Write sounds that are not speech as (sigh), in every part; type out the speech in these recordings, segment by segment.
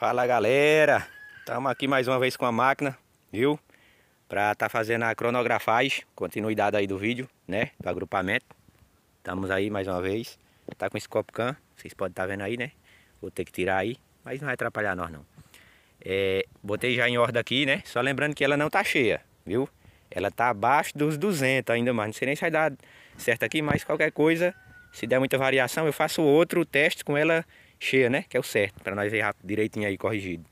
Fala galera, estamos aqui mais uma vez com a máquina, viu? Para estar tá fazendo a cronografagem, continuidade aí do vídeo, né? Do agrupamento. Estamos aí mais uma vez. Tá com esse copo can, vocês podem estar tá vendo aí, né? Vou ter que tirar aí, mas não vai atrapalhar nós não. É, botei já em ordem aqui, né? Só lembrando que ela não tá cheia, viu? Ela tá abaixo dos 200 ainda mais. Não sei nem se vai dar certo aqui, mas qualquer coisa, se der muita variação, eu faço outro teste com ela cheia, né? Que é o certo, para nós ver direitinho aí corrigido.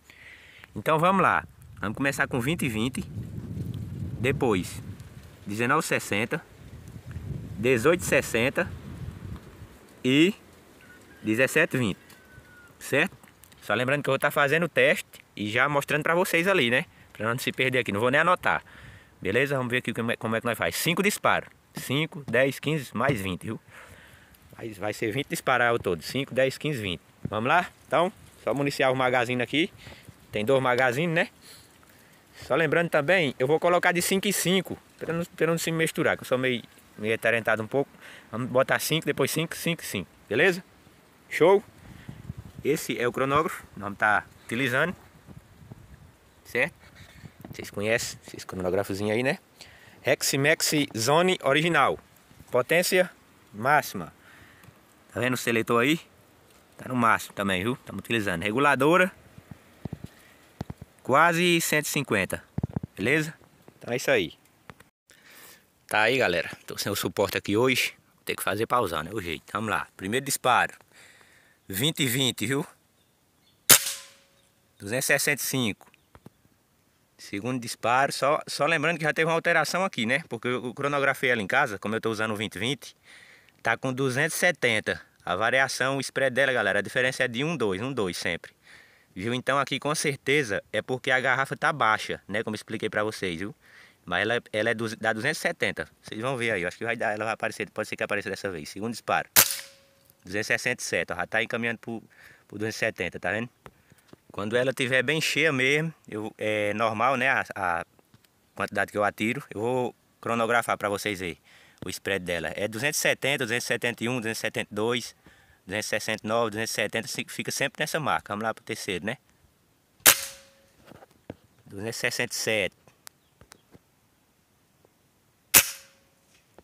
Então vamos lá. Vamos começar com 20 e 20. Depois 19 19,60, 18,60 e 17 20. Certo? Só lembrando que eu vou estar tá fazendo o teste e já mostrando para vocês ali, né? Para não se perder aqui, não vou nem anotar. Beleza? Vamos ver aqui como é, é que nós faz. 5 disparos. 5, 10, 15, mais 20, viu? Mas vai ser 20 disparar ao todo. 5, 10, 15, 20. Vamos lá? Então, só municiar o magazine aqui. Tem dois magazines, né? Só lembrando também, eu vou colocar de 5 em 5, para não, pra não se misturar, que eu sou meio, meio atarentado um pouco. Vamos botar 5, depois 5, 5, 5, beleza? Show? Esse é o cronógrafo, nós vamos tá utilizando, certo? Vocês conhecem esses cronógrafozinhos aí, né? Heximex Zone original, potência máxima. Tá vendo o seletor aí? Tá no máximo também, viu? Estamos utilizando. Reguladora. Quase 150. Beleza? Então é isso aí. Tá aí, galera. Tô sem o suporte aqui hoje. Vou ter que fazer pausar, né? O jeito. Vamos lá. Primeiro disparo. 20 e 20, viu? 265. Segundo disparo, só, só lembrando que já teve uma alteração aqui, né? Porque eu cronografei ela em casa, como eu estou usando o 2020, tá com 270. A variação, o spread dela, galera, a diferença é de 1,2 dois, um dois sempre. Viu? Então aqui com certeza é porque a garrafa tá baixa, né? Como expliquei para vocês, viu? Mas ela, é, ela é do, da 270. Vocês vão ver aí. Eu acho que vai dar, ela vai aparecer. Pode ser que apareça dessa vez. Segundo disparo. 267. Ó, já tá encaminhando pro, pro 270, tá vendo? Quando ela tiver bem cheia mesmo, eu, é normal, né? A, a quantidade que eu atiro. Eu vou cronografar para vocês aí o spread dela. É 270, 271, 272, 269, 270, fica sempre nessa marca. Vamos lá para o terceiro, né? 267.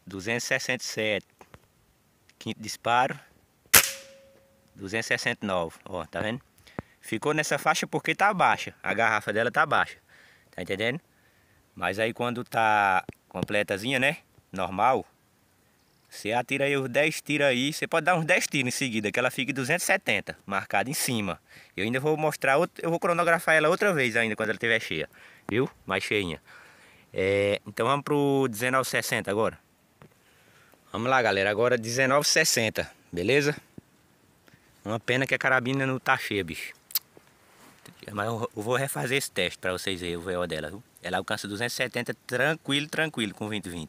267. Quinto disparo. 269. Ó, tá vendo? Ficou nessa faixa porque tá baixa. A garrafa dela tá baixa. Tá entendendo? Mas aí quando tá completazinha, né? normal, você atira aí os 10 tiros aí, você pode dar uns 10 tiros em seguida, que ela fique 270, marcada em cima. Eu ainda vou mostrar, eu vou cronografar ela outra vez ainda, quando ela estiver cheia, viu? Mais cheinha. É, então vamos pro 1960 agora. Vamos lá, galera, agora 1960, beleza? Uma pena que a carabina não tá cheia, bicho. Mas eu vou refazer esse teste para vocês verem o VO dela, viu? Ela alcança 270 tranquilo, tranquilo, com 20/20.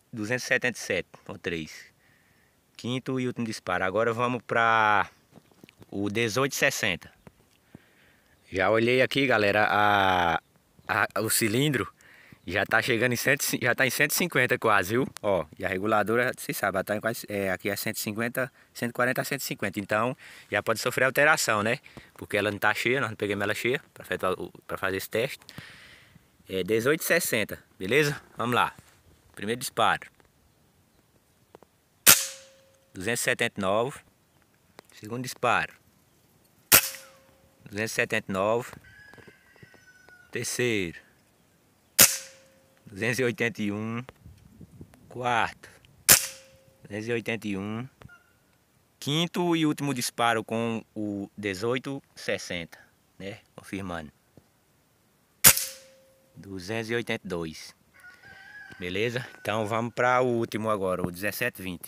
277, ou 3. Quinto e último disparo. Agora vamos para o 1860. Já olhei aqui, galera, a, a, o cilindro já tá chegando em 100, já tá em 150 quase, viu? Ó, e a reguladora, vocês sabem, tá quase, é, aqui é 150, 140 a 150. Então, já pode sofrer alteração, né? Porque ela não tá cheia, nós não pegamos ela cheia para fazer esse teste. É 18,60, beleza? Vamos lá. Primeiro disparo. 279. Segundo disparo. 279. Terceiro. 281. Quarto. 281. Quinto e último disparo com o 1860, né? Confirmando. 282. Beleza? Então vamos para o último agora, o 1720.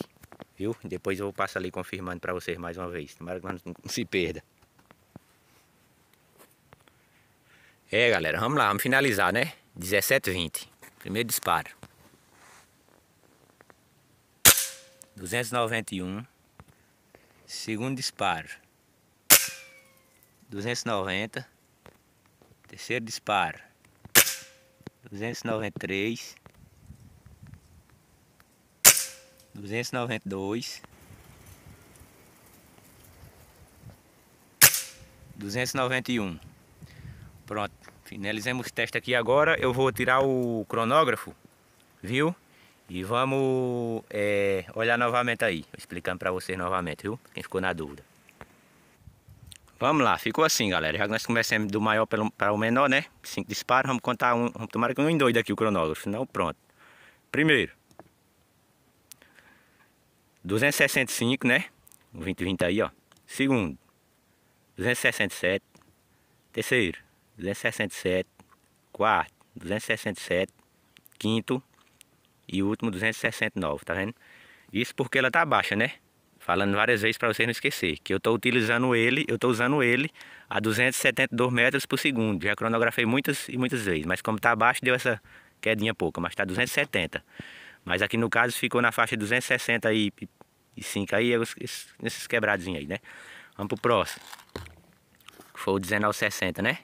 Viu? Depois eu passo ali confirmando para vocês mais uma vez. Tomara que não se perda. É, galera, vamos lá, vamos finalizar, né? 1720. Primeiro disparo. 291. Segundo disparo. 290. Terceiro disparo. 293. 292. 291. Pronto, finalizamos o teste aqui agora. Eu vou tirar o cronógrafo, viu? E vamos é, olhar novamente aí, explicando para vocês novamente, viu? Quem ficou na dúvida. Vamos lá, ficou assim, galera. Já que nós começamos do maior para o menor, né? Cinco disparos, vamos contar um. Vamos tomar um em aqui o cronógrafo, senão pronto. Primeiro, 265, né? O 2020 aí, ó. Segundo, 267. Terceiro, 267. Quarto, 267. Quinto e último, 269, tá vendo? Isso porque ela tá baixa, né? Falando várias vezes para vocês não esquecer que eu tô utilizando ele, eu tô usando ele a 272 metros por segundo. Já cronografei muitas e muitas vezes, mas como tá baixo, deu essa quedinha pouca, mas tá 270. Mas aqui no caso ficou na faixa de 260 aí, e 5 aí, nesses quebradinhos aí, né? Vamos pro próximo. Foi o 1960, né?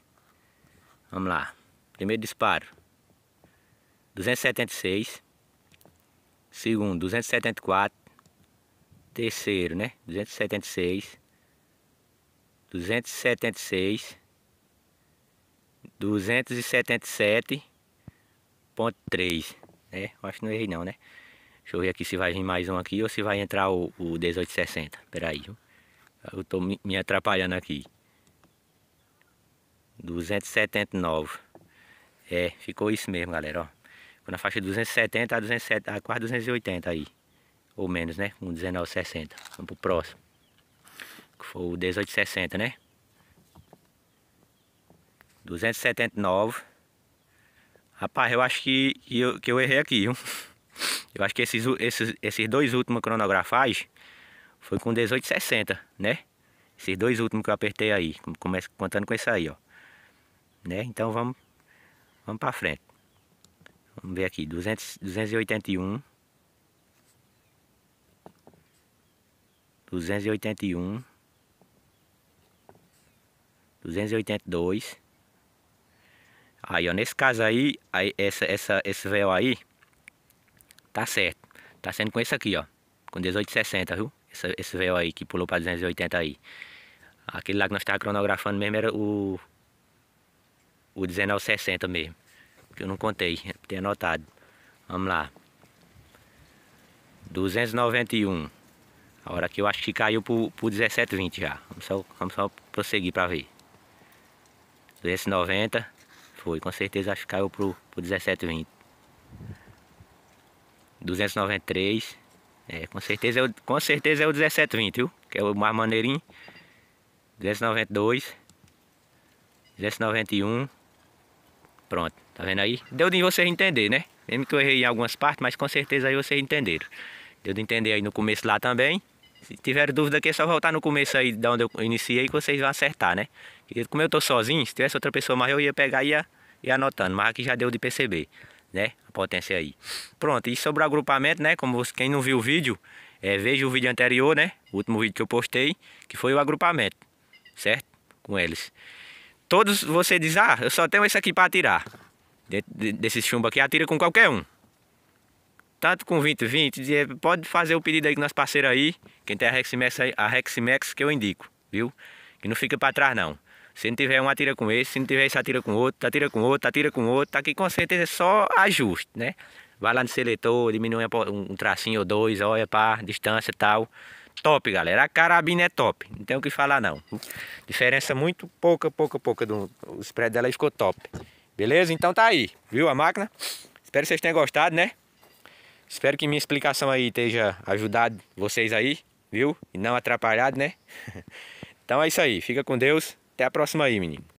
Vamos lá. Primeiro disparo. 276. Segundo, 274. Terceiro, né? 276. 276. 277.3 né? Eu acho que não errei não, né? Deixa eu ver aqui se vai vir mais um aqui ou se vai entrar o, o 1860. Peraí, viu? Eu tô me atrapalhando aqui. 279. É, ficou isso mesmo, galera, ó. Ficou na faixa de 270 a, 270, a quase 280 aí. Ou menos, né? Um 1960. Vamos pro próximo. Foi o 1860, né? 279. Rapaz, eu acho que, que, eu, que eu errei aqui, viu? (laughs) Eu acho que esses, esses, esses dois últimos cronografais foi com 18,60, né? Esses dois últimos que eu apertei aí, começa contando com esse aí, ó. Né? Então vamos, vamos pra frente. Vamos ver aqui, 200, 281. 281. 282. Aí, ó, nesse caso aí, aí essa, essa, esse véu aí, tá certo. Tá sendo com esse aqui, ó. Com 1860, viu? Esse, esse véu aí que pulou pra 280 aí. Aquele lá que nós tava cronografando mesmo era o... O 1960 mesmo. Que eu não contei, (laughs) tem anotado. Vamos lá. 291. A hora que eu acho que caiu pro, pro 1720 já. Vamos só, vamos só prosseguir pra ver. 290. Foi, com certeza acho que caiu pro, pro 1720. 293. É, com certeza é o, com certeza é o 1720, viu? Que é o mais maneirinho. 292. 291. Pronto, tá vendo aí? Deu de vocês entender, né? Mesmo que eu errei em algumas partes, mas com certeza aí vocês entenderam. Deu de entender aí no começo lá também. Se tiver dúvida aqui, é só voltar no começo aí, de onde eu iniciei, que vocês vão acertar, né? como eu estou sozinho, se tivesse outra pessoa mais, eu ia pegar e ia, ia anotando. Mas aqui já deu de perceber, né? A potência aí. Pronto, e sobre o agrupamento, né? Como você, quem não viu o vídeo, é, veja o vídeo anterior, né? O último vídeo que eu postei, que foi o agrupamento, certo? Com eles. Todos você diz, ah, eu só tenho esse aqui para atirar. De, de, desse chumbo aqui, atira com qualquer um tanto com 20-20, eh, pode fazer o pedido aí com nosso parceiro aí, quem tem a Reximex, aí, a Reximex que eu indico, viu? Que não fica para trás não. Se não tiver um, atira com esse, se não tiver esse, atira com outro, atira com outro, atira com outro, tá aqui com certeza é só ajuste, né? Vai lá no seletor, diminui um tracinho ou dois, olha para distância e tal. Top, galera. A carabina é top. Não tem o que falar, não. Diferença muito pouca, pouca, pouca. Do, o spread dela ficou top. Beleza? Então tá aí. Viu a máquina? Espero que vocês tenham gostado, né? Espero que minha explicação aí esteja ajudado vocês aí, viu? E não atrapalhado, né? (laughs) então é isso aí. Fica com Deus. Até a próxima aí, menino.